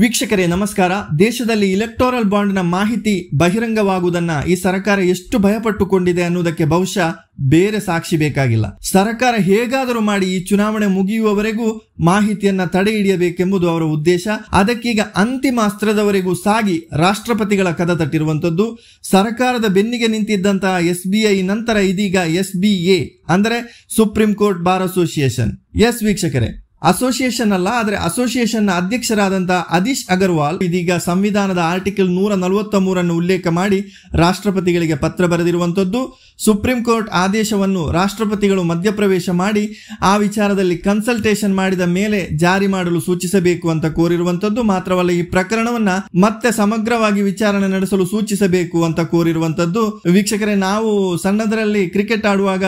ವೀಕ್ಷಕರೇ ನಮಸ್ಕಾರ ದೇಶದಲ್ಲಿ ಇಲೆಕ್ಟೋರಲ್ ಬಾಂಡ್ನ ಮಾಹಿತಿ ಬಹಿರಂಗವಾಗುವುದನ್ನ ಈ ಸರ್ಕಾರ ಎಷ್ಟು ಭಯಪಟ್ಟುಕೊಂಡಿದೆ ಅನ್ನುವುದಕ್ಕೆ ಬಹುಶಃ ಬೇರೆ ಸಾಕ್ಷಿ ಬೇಕಾಗಿಲ್ಲ ಸರ್ಕಾರ ಹೇಗಾದರೂ ಮಾಡಿ ಈ ಚುನಾವಣೆ ಮುಗಿಯುವವರೆಗೂ ಮಾಹಿತಿಯನ್ನ ತಡೆ ಹಿಡಿಯಬೇಕೆಂಬುದು ಅವರ ಉದ್ದೇಶ ಅದಕ್ಕೀಗ ಅಂತಿಮ ಅಸ್ತ್ರದವರೆಗೂ ಸಾಗಿ ರಾಷ್ಟ್ರಪತಿಗಳ ಕದ ತಟ್ಟಿರುವಂತದ್ದು ಸರ್ಕಾರದ ಬೆನ್ನಿಗೆ ನಿಂತಿದ್ದಂತಹ ಎಸ್ ಬಿ ಐ ನಂತರ ಇದೀಗ ಎಸ್ ಬಿ ಎ ಅಂದರೆ supreme court bar association S ವೀಕ್ಷಕರೇ ಅಸೋಸಿಯೇಷನ್ ಅಲ್ಲ ಆದರೆ ಅಸೋಸಿಯೇಷನ್ ನ ಅಧ್ಯಕ್ಷರಾದಂತಹ ಅದೀಶ್ ಅಗರ್ವಾಲ್ ಇದೀಗ ಸಂವಿಧಾನದ ಆರ್ಟಿಕಲ್ ನೂರ ನಲವತ್ತ ಮೂರನ್ನು ಉಲ್ಲೇಖ ಮಾಡಿ ರಾಷ್ಟ್ರಪತಿಗಳಿಗೆ ಪತ್ರ ಬರೆದಿರುವಂತದ್ದು ಸುಪ್ರೀಂ ಕೋರ್ಟ್ ಆದೇಶವನ್ನು ರಾಷ್ಟ್ರಪತಿಗಳು ಮಧ್ಯಪ್ರವೇಶ ಮಾಡಿ ಆ ವಿಚಾರದಲ್ಲಿ ಕನ್ಸಲ್ಟೇಷನ್ ಮಾಡಿದ ಮೇಲೆ ಜಾರಿ ಮಾಡಲು ಸೂಚಿಸಬೇಕು ಅಂತ ಕೋರಿರುವಂಥದ್ದು ಮಾತ್ರವಲ್ಲ ಈ ಪ್ರಕರಣವನ್ನ ಮತ್ತೆ ಸಮಗ್ರವಾಗಿ ವಿಚಾರಣೆ ನಡೆಸಲು ಸೂಚಿಸಬೇಕು ಅಂತ ಕೋರಿರುವಂಥದ್ದು ವೀಕ್ಷಕರೇ ನಾವು ಸಣ್ಣದರಲ್ಲಿ ಕ್ರಿಕೆಟ್ ಆಡುವಾಗ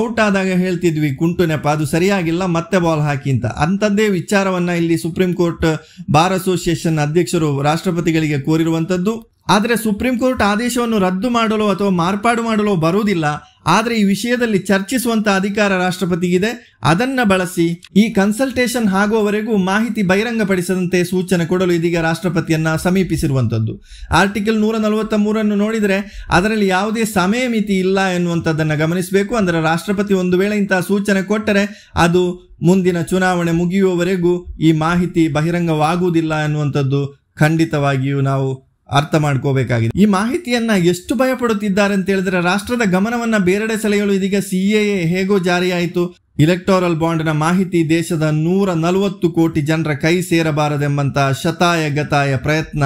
ಔಟ್ ಆದಾಗ ಹೇಳ್ತಿದ್ವಿ ಕುಂಟು ನೆಪ ಅದು ಸರಿಯಾಗಿಲ್ಲ ಮತ್ತೆ ಬಾಲ್ ಹಾಕಿ ಅಂತ ಅಂಥದ್ದೇ ವಿಚಾರವನ್ನ ಇಲ್ಲಿ ಸುಪ್ರೀಂ ಕೋರ್ಟ್ ಬಾರ್ ಅಸೋಸಿಯೇಷನ್ ಅಧ್ಯಕ್ಷರು ರಾಷ್ಟ್ರಪತಿಗಳಿಗೆ ಕೋರಿರುವಂಥದ್ದು ಆದರೆ ಸುಪ್ರೀಂ ಕೋರ್ಟ್ ಆದೇಶವನ್ನು ರದ್ದು ಮಾಡಲು ಅಥವಾ ಮಾರ್ಪಾಡು ಮಾಡಲು ಬರುವುದಿಲ್ಲ ಆದರೆ ಈ ವಿಷಯದಲ್ಲಿ ಚರ್ಚಿಸುವಂತ ಅಧಿಕಾರ ರಾಷ್ಟ್ರಪತಿಗಿದೆ ಅದನ್ನ ಬಳಸಿ ಈ ಕನ್ಸಲ್ಟೇಷನ್ ಆಗುವವರೆಗೂ ಮಾಹಿತಿ ಬಹಿರಂಗಪಡಿಸದಂತೆ ಸೂಚನೆ ಕೊಡಲು ಇದೀಗ ರಾಷ್ಟ್ರಪತಿಯನ್ನ ಸಮೀಪಿಸಿರುವಂತದ್ದು ಆರ್ಟಿಕಲ್ ನೂರ ನಲವತ್ತ ಮೂರನ್ನು ನೋಡಿದರೆ ಅದರಲ್ಲಿ ಯಾವುದೇ ಸಮಯ ಮಿತಿ ಇಲ್ಲ ಎನ್ನುವಂಥದ್ದನ್ನು ಗಮನಿಸಬೇಕು ಅಂದರೆ ರಾಷ್ಟ್ರಪತಿ ಒಂದು ವೇಳೆ ಇಂತಹ ಸೂಚನೆ ಕೊಟ್ಟರೆ ಅದು ಮುಂದಿನ ಚುನಾವಣೆ ಮುಗಿಯುವವರೆಗೂ ಈ ಮಾಹಿತಿ ಬಹಿರಂಗವಾಗುವುದಿಲ್ಲ ಎನ್ನುವಂಥದ್ದು ಖಂಡಿತವಾಗಿಯೂ ನಾವು ಅರ್ಥ ಮಾಡ್ಕೋಬೇಕಾಗಿದೆ ಈ ಮಾಹಿತಿಯನ್ನ ಎಷ್ಟು ಭಯ ಪಡುತ್ತಿದ್ದಾರೆ ಅಂತ ಹೇಳಿದ್ರೆ ರಾಷ್ಟ್ರದ ಗಮನವನ್ನ ಬೇರೆಡೆ ಸೆಳೆಯಲು ಇದೀಗ ಸಿಎಎ ಹೇಗೋ ಜಾರಿಯಾಯಿತು ಇಲೆಕ್ಟೋರಲ್ ಬಾಂಡ್ನ ಮಾಹಿತಿ ದೇಶದ ನೂರ ನಲವತ್ತು ಕೋಟಿ ಜನರ ಕೈ ಸೇರಬಾರದೆಂಬಂತಹ ಶತಾಯ ಗತಾಯ ಪ್ರಯತ್ನ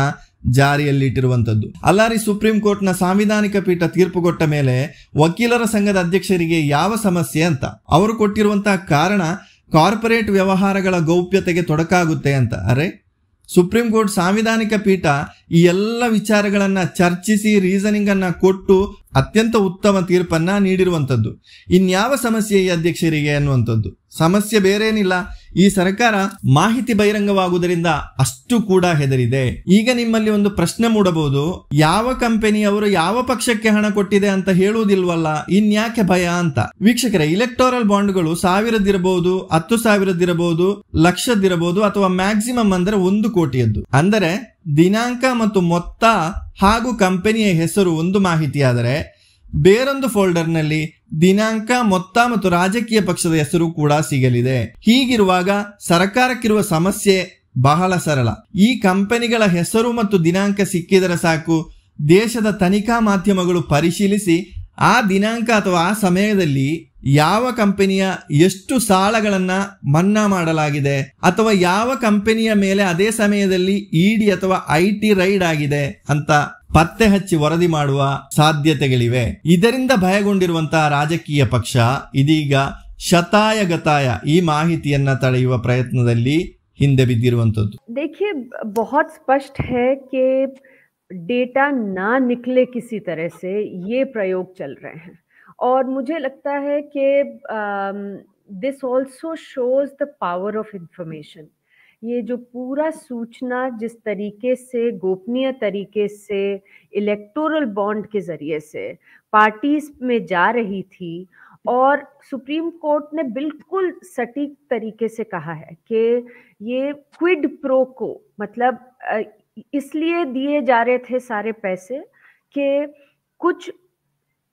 ಜಾರಿಯಲ್ಲಿಟ್ಟಿರುವಂಥದ್ದು ಅಲ್ಲಾರಿ ಸುಪ್ರೀಂ ಕೋರ್ಟ್ನ ಸಾಂವಿಧಾನಿಕ ಪೀಠ ತೀರ್ಪು ಕೊಟ್ಟ ಮೇಲೆ ವಕೀಲರ ಸಂಘದ ಅಧ್ಯಕ್ಷರಿಗೆ ಯಾವ ಸಮಸ್ಯೆ ಅಂತ ಅವರು ಕೊಟ್ಟಿರುವಂತಹ ಕಾರಣ ಕಾರ್ಪೊರೇಟ್ ವ್ಯವಹಾರಗಳ ಗೌಪ್ಯತೆಗೆ ತೊಡಕಾಗುತ್ತೆ ಅಂತ ಅರೆ ಸುಪ್ರೀಂ ಕೋರ್ಟ್ ಸಾಂವಿಧಾನಿಕ ಪೀಠ ಈ ಎಲ್ಲ ವಿಚಾರಗಳನ್ನು ಚರ್ಚಿಸಿ ರೀಸನಿಂಗನ್ನು ಕೊಟ್ಟು ಅತ್ಯಂತ ಉತ್ತಮ ತೀರ್ಪನ್ನ ನೀಡಿರುವಂಥದ್ದು ಇನ್ಯಾವ ಸಮಸ್ಯೆ ಈ ಅಧ್ಯಕ್ಷರಿಗೆ ಅನ್ನುವಂಥದ್ದು ಸಮಸ್ಯೆ ಬೇರೇನಿಲ್ಲ ಈ ಸರ್ಕಾರ ಮಾಹಿತಿ ಬಹಿರಂಗವಾಗುವುದರಿಂದ ಅಷ್ಟು ಕೂಡ ಹೆದರಿದೆ ಈಗ ನಿಮ್ಮಲ್ಲಿ ಒಂದು ಪ್ರಶ್ನೆ ಮೂಡಬಹುದು ಯಾವ ಕಂಪನಿಯವರು ಯಾವ ಪಕ್ಷಕ್ಕೆ ಹಣ ಕೊಟ್ಟಿದೆ ಅಂತ ಹೇಳುವುದಿಲ್ವಲ್ಲ ಇನ್ಯಾಕೆ ಭಯ ಅಂತ ವೀಕ್ಷಕರೇ ಇಲೆಕ್ಟೋರಲ್ ಬಾಂಡ್ಗಳು ಸಾವಿರದಿರಬಹುದು ಹತ್ತು ಸಾವಿರದಿರಬಹುದು ಲಕ್ಷದಿರಬಹುದು ಅಥವಾ ಮ್ಯಾಕ್ಸಿಮಮ್ ಅಂದ್ರೆ ಒಂದು ಕೋಟಿಯದ್ದು ಅಂದರೆ ದಿನಾಂಕ ಮತ್ತು ಮೊತ್ತ ಹಾಗೂ ಕಂಪನಿಯ ಹೆಸರು ಒಂದು ಮಾಹಿತಿಯಾದರೆ ಬೇರೊಂದು ಫೋಲ್ಡರ್ನಲ್ಲಿ ದಿನಾಂಕ ಮೊತ್ತ ಮತ್ತು ರಾಜಕೀಯ ಪಕ್ಷದ ಹೆಸರು ಕೂಡ ಸಿಗಲಿದೆ ಹೀಗಿರುವಾಗ ಸರ್ಕಾರಕ್ಕಿರುವ ಸಮಸ್ಯೆ ಬಹಳ ಸರಳ ಈ ಕಂಪನಿಗಳ ಹೆಸರು ಮತ್ತು ದಿನಾಂಕ ಸಿಕ್ಕಿದರೆ ಸಾಕು ದೇಶದ ತನಿಖಾ ಮಾಧ್ಯಮಗಳು ಪರಿಶೀಲಿಸಿ ಆ ದಿನಾಂಕ ಅಥವಾ ಆ ಸಮಯದಲ್ಲಿ ಯಾವ ಕಂಪನಿಯ ಎಷ್ಟು ಸಾಲಗಳನ್ನ ಮನ್ನಾ ಮಾಡಲಾಗಿದೆ ಅಥವಾ ಯಾವ ಕಂಪನಿಯ ಮೇಲೆ ಅದೇ ಸಮಯದಲ್ಲಿ ಇಡಿ ಅಥವಾ ಐಟಿ ರೈಡ್ ಆಗಿದೆ ಅಂತ ಪತ್ತೆ ಹಚ್ಚಿ ವರದಿ ಮಾಡುವ ಸಾಧ್ಯತೆಗಳಿವೆ ಇದರಿಂದ ಭಯಗೊಂಡಿರುವಂತಹ ರಾಜಕೀಯ ಪಕ್ಷ ಇದೀಗ ಶತಾಯ ಗತಾಯ ಈ ಮಾಹಿತಿಯನ್ನ ತಡೆಯುವ ಪ್ರಯತ್ನದಲ್ಲಿ ಹಿಂದೆ ಬಿದ್ದಿರುವಂತದ್ದು देखिए बहुत स्पष्ट ಡೇಟಾ कि डेटा ना निकले किसी तरह से और मुझे लगता है कि this also shows the power of information ये जो पूरा सूचना जिस तरीके से गोपनीय तरीके से इलेक्टोरल बॉन्ड के ज़रिए से पार्टीज में जा रही थी और सुप्रीम कोर्ट ने बिल्कुल सटीक तरीके से कहा है कि ये क्विड प्रो को मतलब इसलिए दिए जा रहे थे सारे पैसे कि कुछ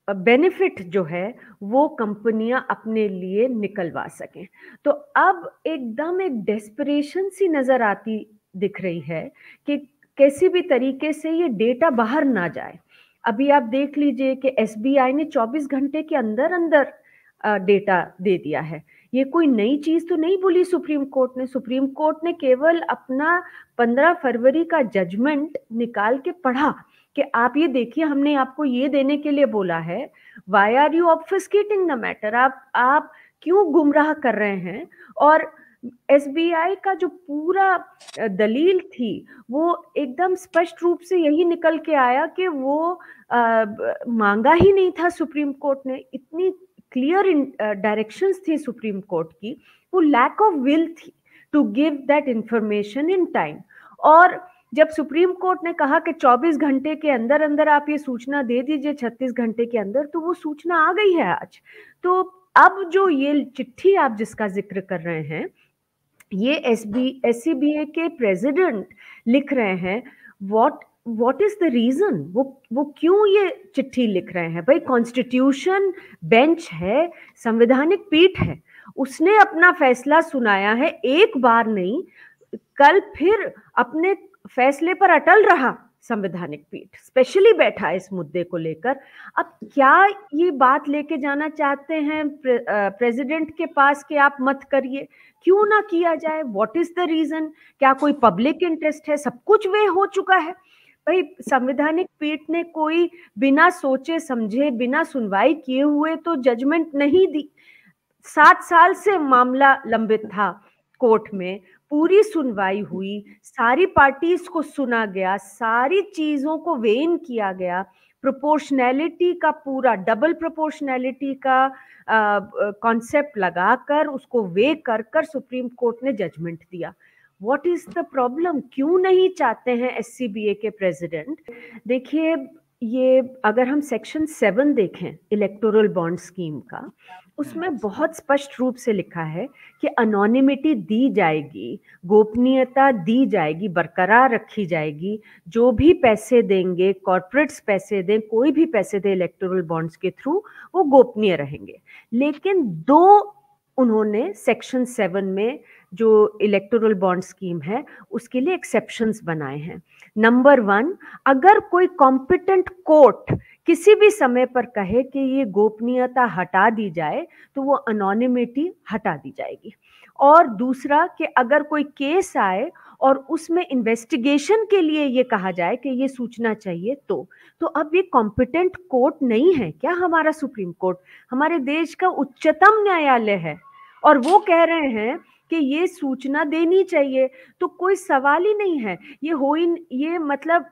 बेनिफिट जो है वो कंपनियां अपने लिए निकलवा सकें तो अब एकदम एक डेस्परेशन सी नज़र आती दिख रही है कि कैसी भी तरीके से ये डेटा बाहर ना जाए अभी आप देख लीजिए कि एस ने 24 घंटे के अंदर अंदर डेटा दे दिया है ये कोई नई चीज़ तो नहीं बोली सुप्रीम कोर्ट ने सुप्रीम कोर्ट ने केवल अपना 15 फरवरी का जजमेंट निकाल के पढ़ा कि आप ये देखिए हमने आपको ये देने के लिए बोला है why are you obfuscating the matter आप आप क्यों गुमराह कर रहे हैं और एस का जो पूरा दलील थी वो एकदम स्पष्ट रूप से यही निकल के आया कि वो आ, मांगा ही नहीं था सुप्रीम कोर्ट ने इतनी क्लियर डायरेक्शंस थी सुप्रीम कोर्ट की वो लैक ऑफ विल थी to give that information in time और जब सुप्रीम कोर्ट ने कहा कि 24 घंटे के अंदर अंदर आप ये सूचना दे दीजिए 36 घंटे के अंदर तो वो सूचना आ गई है आज तो अब जो ये चिट्ठी आप जिसका जिक्र कर रहे हैं ये S B S C B A के प्रेजिडेंट लिख रहे हैं what what is the reason वो वो क्यों ये चिट्ठी लिख रहे हैं भाई कॉन्स्टिट्यूशन बेंच है संवैधानिक पीठ है उसने अपना फैसला सुनाया है एक बार नहीं कल फिर अपने फैसले पर अटल रहा संवैधानिक पीठ स्पेशली बैठा इस मुद्दे को लेकर अब क्या ये बात लेके जाना चाहते हैं प्रेसिडेंट के पास कि आप मत करिए क्यों ना किया जाए व्हाट इज द रीजन क्या कोई पब्लिक इंटरेस्ट है सब कुछ वे हो चुका है भाई संवैधानिक पीठ ने कोई बिना सोचे समझे बिना सुनवाई किए हुए तो जजमेंट नहीं दी सात साल से मामला लंबित था कोर्ट में पूरी सुनवाई हुई सारी पार्टीज को सुना गया सारी चीजों को वेन किया गया प्रोपोर्शनैलिटी का पूरा डबल प्रोपोर्शनैलिटी का कॉन्सेप्ट लगाकर उसको वे कर कर सुप्रीम कोर्ट ने जजमेंट दिया वॉट इज द प्रॉब्लम क्यों नहीं चाहते हैं एस के प्रेसिडेंट देखिए ये अगर हम सेक्शन सेवन देखें इलेक्टोरल बॉन्ड स्कीम का उसमें बहुत स्पष्ट रूप से लिखा है कि अनोनिमिटी दी जाएगी गोपनीयता दी जाएगी बरकरार रखी जाएगी जो भी पैसे देंगे कॉर्पोरेट्स पैसे दें कोई भी पैसे दे इलेक्टोरल बॉन्ड्स के थ्रू वो गोपनीय रहेंगे लेकिन दो उन्होंने सेक्शन सेवन में जो इलेक्टोरल बॉन्ड स्कीम है उसके लिए एक्सेप्शन बनाए हैं नंबर वन अगर कोई कॉम्पिटेंट कोर्ट किसी भी समय पर कहे कि ये गोपनीयता हटा दी जाए तो वो अनोनिमिटी हटा दी जाएगी और दूसरा कि अगर कोई केस आए और उसमें इन्वेस्टिगेशन के लिए ये कहा जाए कि ये सूचना चाहिए तो तो अब ये कॉम्पिटेंट कोर्ट नहीं है क्या हमारा सुप्रीम कोर्ट हमारे देश का उच्चतम न्यायालय है और वो कह रहे हैं कि ये सूचना देनी चाहिए तो कोई सवाल ही नहीं है ये हो ये मतलब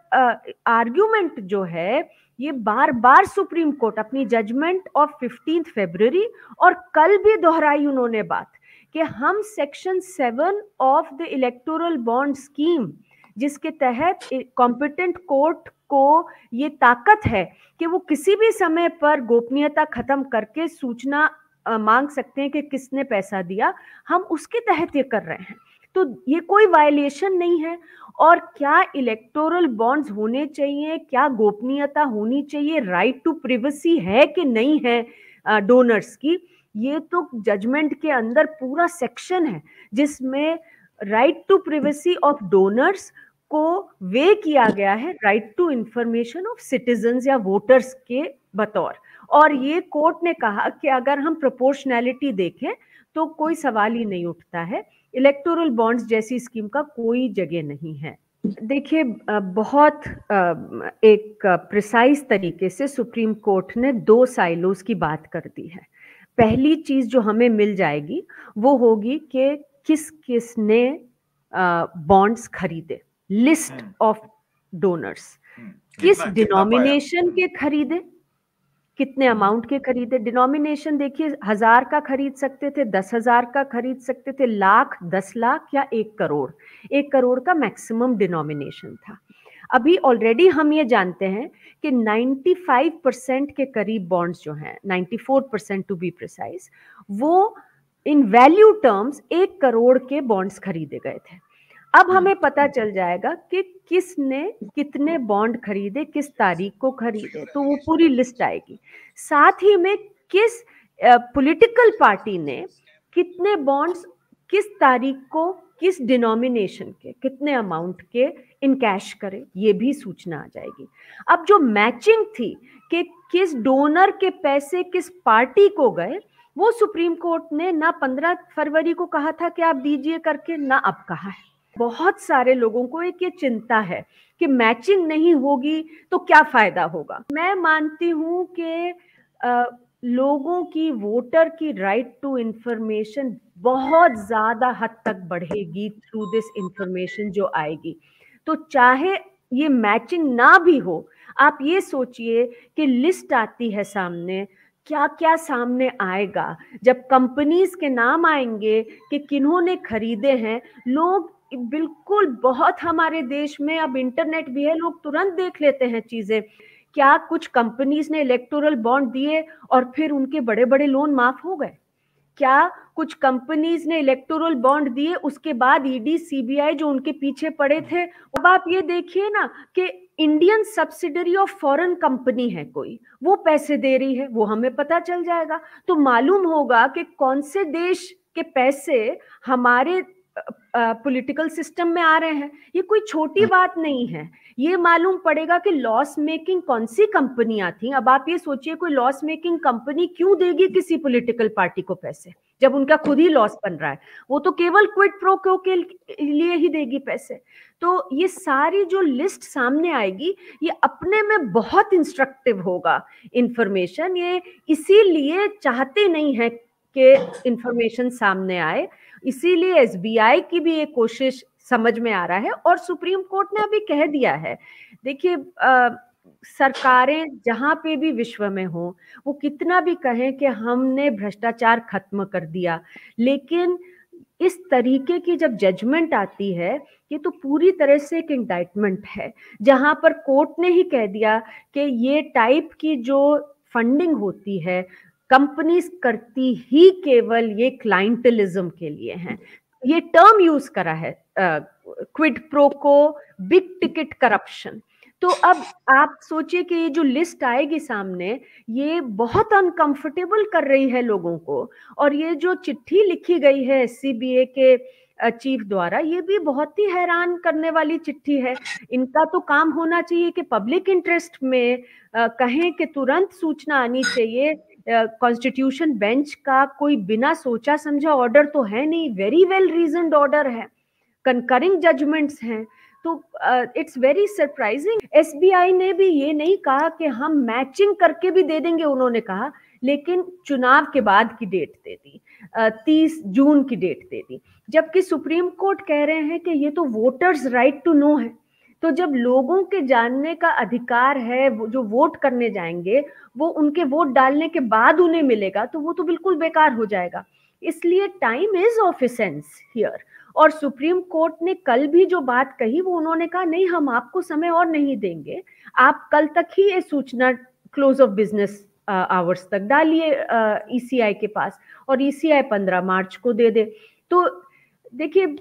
आर्ग्यूमेंट जो है ये बार बार सुप्रीम कोर्ट अपनी जजमेंट ऑफ फिफ्टीन फेब्रवरी और कल भी दोहराई उन्होंने बात कि हम section seven of the electoral bond scheme जिसके तहत कॉम्पिटेंट कोर्ट को ये ताकत है कि वो किसी भी समय पर गोपनीयता खत्म करके सूचना मांग सकते हैं कि किसने पैसा दिया हम उसके तहत ये कर रहे हैं तो ये कोई वायलेशन नहीं है और क्या इलेक्टोरल बॉन्ड्स होने चाहिए क्या गोपनीयता होनी चाहिए राइट टू प्रिवेसी है कि नहीं है डोनर्स की ये तो जजमेंट के अंदर पूरा सेक्शन है जिसमें right to privacy of donors को वे किया गया है right to information of citizen या वोटर्स के बतौर और ये कोर्ट ने कहा कि अगर हम प्रोपोर्शनैलिटी देखें तो कोई सवाल ही नहीं उठता है इलेक्टोरल बॉन्ड्स जैसी स्कीम का कोई जगह नहीं है देखिए बहुत एक प्रिसाइज तरीके से सुप्रीम कोर्ट ने दो साइलोज की बात कर दी है पहली चीज जो हमें मिल जाएगी वो होगी कि किस हम्म। हम्म। किस ने बॉन्ड्स खरीदे लिस्ट ऑफ डोनर्स किस डिनोमिनेशन के खरीदे कितने अमाउंट के खरीदे डिनोमिनेशन देखिए हजार का खरीद सकते थे दस हजार का खरीद सकते थे लाख दस लाख या एक करोड़ एक करोड़ का मैक्सिमम डिनोमिनेशन था अभी ऑलरेडी हम ये जानते हैं कि 95 परसेंट के करीब बॉन्ड्स जो हैं 94 परसेंट टू बी प्रिसाइज वो इन वैल्यू टर्म्स एक करोड़ के बॉन्ड्स खरीदे गए थे अब हाँ। हमें पता चल जाएगा कि किसने कितने बॉन्ड खरीदे किस तारीख को खरीदे तो वो पूरी लिस्ट आएगी साथ ही में किस पॉलिटिकल पार्टी ने कितने बॉन्ड्स किस तारीख को किस डिनोमिनेशन के कितने अमाउंट के इन कैश करे ये भी सूचना आ जाएगी अब जो मैचिंग थी कि किस डोनर के पैसे किस पार्टी को गए वो सुप्रीम कोर्ट ने ना 15 फरवरी को कहा था कि आप दीजिए करके ना अब कहा है बहुत सारे लोगों को एक ये चिंता है कि मैचिंग नहीं होगी तो क्या फायदा होगा मैं मानती हूँ कि लोगों की वोटर की राइट टू इंफॉर्मेशन बहुत ज़्यादा हद तक बढ़ेगी थ्रू दिस इंफॉर्मेशन जो आएगी तो चाहे ये मैचिंग ना भी हो आप ये सोचिए कि लिस्ट आती है सामने क्या क्या सामने आएगा जब कंपनीज के नाम आएंगे कि किन्होंने खरीदे हैं लोग बिल्कुल बहुत हमारे देश में अब इंटरनेट भी है लोग तुरंत देख लेते हैं चीजें क्या कुछ कंपनीज ने इलेक्टोरल बॉन्ड दिए और फिर उनके बड़े बड़े लोन माफ हो गए क्या कुछ कंपनीज ने इलेक्टोरल बॉन्ड दिए उसके बाद ईडी सीबीआई जो उनके पीछे पड़े थे अब आप ये देखिए ना कि Indian subsidiary of foreign company है कोई वो पैसे दे रही है वो हमें पता चल जाएगा तो मालूम होगा कि कौन से देश के पैसे हमारे पॉलिटिकल सिस्टम में आ रहे हैं ये कोई छोटी हम्म। बात नहीं है ये मालूम पड़ेगा कि लॉस मेकिंग कौन सी कंपनियां थी अब आप ये सोचिए कोई लॉस मेकिंग कंपनी क्यों देगी किसी पॉलिटिकल पार्टी को पैसे जब उनका खुद ही लॉस बन रहा है वो तो केवल क्विट प्रो क्यो के लिए ही देगी पैसे तो ये सारी जो लिस्ट सामने आएगी ये अपने में बहुत इंस्ट्रक्टिव होगा इंफॉर्मेशन ये इसीलिए चाहते नहीं है कि इंफॉर्मेशन सामने आए इसीलिए एस की भी ये कोशिश समझ में आ रहा है और सुप्रीम कोर्ट ने अभी कह दिया है देखिए सरकारें जहां पे भी विश्व में हो वो कितना भी कहें कि हमने भ्रष्टाचार खत्म कर दिया लेकिन इस तरीके की जब जजमेंट आती है ये तो पूरी तरह से एक इंडाइटमेंट है जहां पर कोर्ट ने ही कह दिया कि ये टाइप की जो फंडिंग होती है कंपनीज करती ही केवल ये क्लाइंटलिज्म के लिए हैं ये टर्म यूज करा है क्विड को बिग टिकट करप्शन तो अब आप सोचिए कि ये जो लिस्ट आएगी सामने ये बहुत अनकंफर्टेबल कर रही है लोगों को और ये जो चिट्ठी लिखी गई है एस के चीफ द्वारा ये भी बहुत ही हैरान करने वाली चिट्ठी है इनका तो काम होना चाहिए कि पब्लिक इंटरेस्ट में कहें कि तुरंत सूचना आनी चाहिए कॉन्स्टिट्यूशन बेंच का कोई बिना सोचा समझा ऑर्डर तो है नहीं वेरी वेल रीजन ऑर्डर है कंकरिंग जजमेंट्स हैं तो इट्स वेरी सरप्राइजिंग एसबीआई ने भी ये नहीं कहा कि हम मैचिंग करके भी दे देंगे उन्होंने कहा लेकिन चुनाव के बाद की डेट दे दी तीस जून की डेट दे दी जबकि सुप्रीम कोर्ट कह रहे हैं कि ये तो वोटर्स राइट टू नो है तो जब लोगों के जानने का अधिकार है जो वोट करने जाएंगे वो उनके वोट डालने के बाद उन्हें मिलेगा तो वो तो बिल्कुल बेकार हो जाएगा इसलिए time is of essence here और सुप्रीम कोर्ट ने कल भी जो बात कही वो उन्होंने कहा नहीं हम आपको समय और नहीं देंगे आप कल तक ही ये सूचना क्लोज ऑफ बिजनेस आवर्स तक डालिए ईसीआई e के पास और ईसीआई e पंद्रह मार्च को दे दे तो देखिए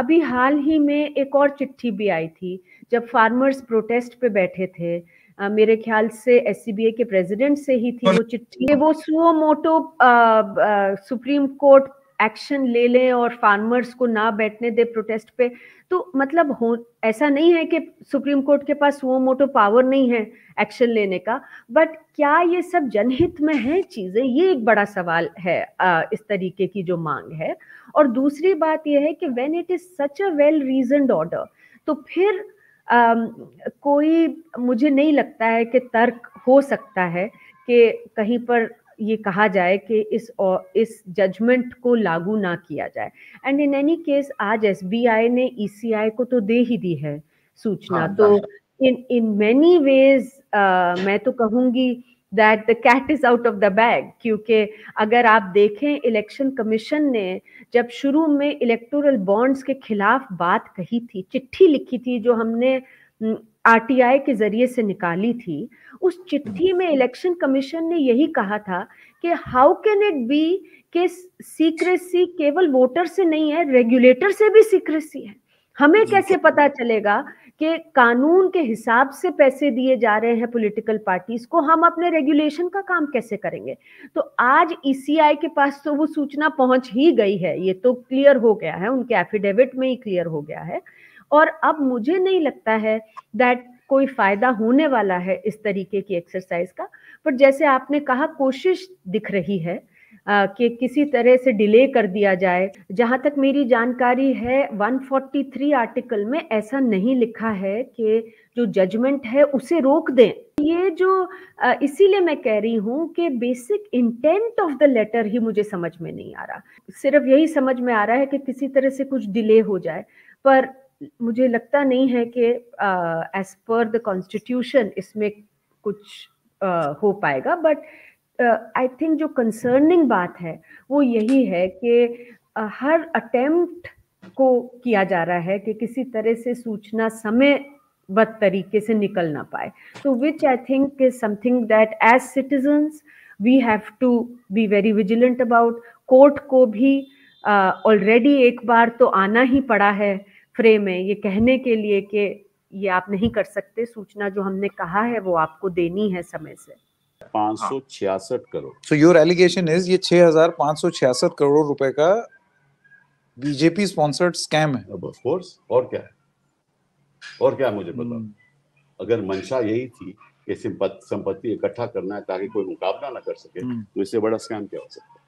अभी हाल ही में एक और चिट्ठी भी आई थी जब फार्मर्स प्रोटेस्ट पे बैठे थे आ, मेरे ख्याल से एस के प्रेसिडेंट से ही थी वो चिट्ठी वो suo motu supreme court action ले लें और फार्मर्स को ना बैठने दे प्रोटेस्ट पे तो मतलब हो ऐसा नहीं है कि सुप्रीम कोर्ट के पास वो मोटो पावर नहीं है एक्शन लेने का बट क्या ये सब जनहित में है चीज़ें ये एक बड़ा सवाल है इस तरीके की जो मांग है और दूसरी बात यह है कि when it is such a well reasoned order तो फिर कोई मुझे नहीं लगता है कि तर्क हो सकता है कि कहीं पर ये कहा जाए कि इस और इस जजमेंट को लागू ना किया जाए एंड इन एनी केस आज आई ने आई e को तो दे ही दी है सूचना हाँ, तो इन इन मेनी वेज मैं तो कहूँगी that the cat is out of the bag क्योंकि अगर आप देखें इलेक्शन कमीशन ने जब शुरू में इलेक्टोरल बॉन्ड्स के खिलाफ बात कही थी चिट्ठी लिखी थी जो हमने आरटीआई के जरिए से निकाली थी उस चिट्ठी में इलेक्शन कमीशन ने यही कहा था कि हाउ कैन इट बी कि सीक्रेसी केवल वोटर से नहीं है रेगुलेटर से भी सीक्रेसी है हमें कैसे पता चलेगा कि कानून के हिसाब से पैसे दिए जा रहे हैं पॉलिटिकल पार्टीज को हम अपने रेगुलेशन का काम कैसे करेंगे तो आज ईसीआई e के पास तो वो सूचना पहुंच ही गई है ये तो क्लियर हो गया है उनके एफिडेविट में ही क्लियर हो गया है और अब मुझे नहीं लगता है दैट कोई फायदा होने वाला है इस तरीके की एक्सरसाइज का पर जैसे आपने कहा कोशिश दिख रही है कि किसी तरह से डिले कर दिया जाए जहाँ तक मेरी जानकारी है 143 आर्टिकल में ऐसा नहीं लिखा है कि जो जजमेंट है उसे रोक दें ये जो इसीलिए मैं कह रही हूँ कि basic intent of the letter ही मुझे समझ में नहीं आ रहा सिर्फ यही समझ में आ रहा है कि किसी तरह से कुछ डिले हो जाए पर मुझे लगता नहीं है कि एज पर द कॉन्स्टिट्यूशन इसमें कुछ आ, हो पाएगा बट आई uh, थिंक जो कंसर्निंग बात है वो यही है कि uh, हर अटेम्प्ट को किया जा रहा है कि किसी तरह से सूचना समय बद तरीके से निकल ना पाए तो which I think is something that as citizens we have to be very vigilant about court को भी ऑलरेडी uh, एक बार तो आना ही पड़ा है फ्रेम में ये कहने के लिए कि ये आप नहीं कर सकते सूचना जो हमने कहा है वो आपको देनी है समय से पाँच हाँ। Crore so your allegation is ये छह हजार सौ छियासठ करोड़ रुपए का बीजेपी स्पॉन्सर्ड स्कैम है कोर्स और क्या है और क्या मुझे बताओ hmm. अगर मंशा यही थी कि संपत्ति इकट्ठा करना है ताकि कोई मुकाबला ना कर सके hmm. तो इससे बड़ा स्कैम क्या हो सकता है